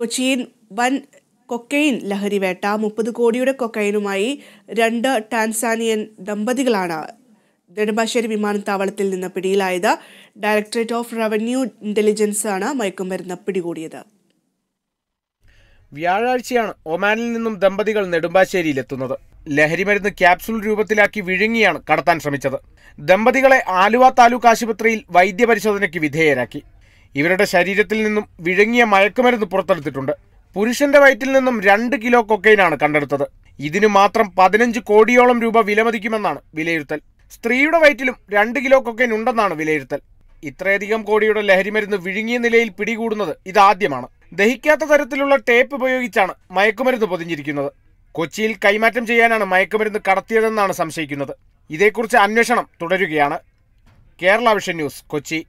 കൊച്ചിയിൽ വൻ കൊക്കൈൻ ലഹരിവേട്ട മുപ്പത് കോടിയുടെ കൊക്കൈനുമായി രണ്ട് ടാൻസാനിയൻ ദമ്പതികളാണ് നെടുമ്പാശ്ശേരി വിമാനത്താവളത്തിൽ നിന്ന് പിടിയിലായത് ഡയറക്ടറേറ്റ് ഓഫ് റവന്യൂ ഇന്റലിജൻസ് ആണ് മയക്കുമരുന്ന് പിടികൂടിയത് വ്യാഴാഴ്ചയാണ് ഒമാനിൽ നിന്നും ദമ്പതികൾ നെടുമ്പാശ്ശേരിയിലെത്തുന്നത് ലഹരിമരുന്ന് ക്യാപ്സൂൾ രൂപത്തിലാക്കി വിഴുങ്ങിയാണ് കടത്താൻ ശ്രമിച്ചത് ദമ്പതികളെ ആലുവ താലൂക്ക് ആശുപത്രിയിൽ വൈദ്യപരിശോധനയ്ക്ക് വിധേയരാക്കി ഇവരുടെ ശരീരത്തിൽ നിന്നും വിഴുങ്ങിയ മയക്കുമരുന്ന് പുറത്തെടുത്തിട്ടുണ്ട് പുരുഷന്റെ വയറ്റിൽ നിന്നും രണ്ട് കിലോ കൊക്കൈനാണ് കണ്ടെടുത്തത് ഇതിനു മാത്രം പതിനഞ്ച് കോടിയോളം രൂപ വിലമതിക്കുമെന്നാണ് വിലയിരുത്തൽ സ്ത്രീയുടെ വയറ്റിലും രണ്ട് കിലോ കൊക്കൈൻ ഉണ്ടെന്നാണ് വിലയിരുത്തൽ ഇത്രയധികം കോടിയുടെ ലഹരിമരുന്ന് വിഴുങ്ങിയ നിലയിൽ പിടികൂടുന്നത് ഇതാദ്യമാണ് ദഹിക്കാത്ത തരത്തിലുള്ള ടേപ്പ് ഉപയോഗിച്ചാണ് മയക്കുമരുന്ന് പൊതിഞ്ഞിരിക്കുന്നത് കൊച്ചിയിൽ കൈമാറ്റം ചെയ്യാനാണ് മയക്കുമരുന്ന് കടത്തിയതെന്നാണ് സംശയിക്കുന്നത് ഇതേക്കുറിച്ച് അന്വേഷണം തുടരുകയാണ് കേരള വിഷൻ ന്യൂസ് കൊച്ചി